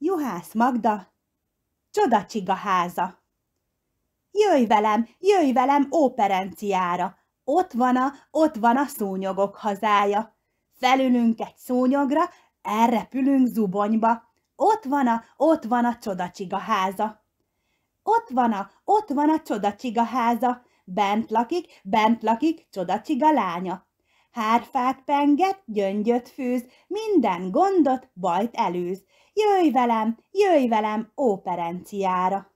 Juhász Magda, Csodacsiga háza. Jöjj velem, jöjj velem óperenciára, ott van a, ott van a szúnyogok hazája. Felülünk egy szúnyogra, elrepülünk zubonyba, ott van a, ott van a csodacsiga háza. Ott van a, ott van a csodacsiga háza, bent lakik, bent lakik csodacsiga lánya. Hárfát penget, gyöngyöt fűz, minden gondot, bajt előz. Jöjj velem, jöjj velem óperenciára!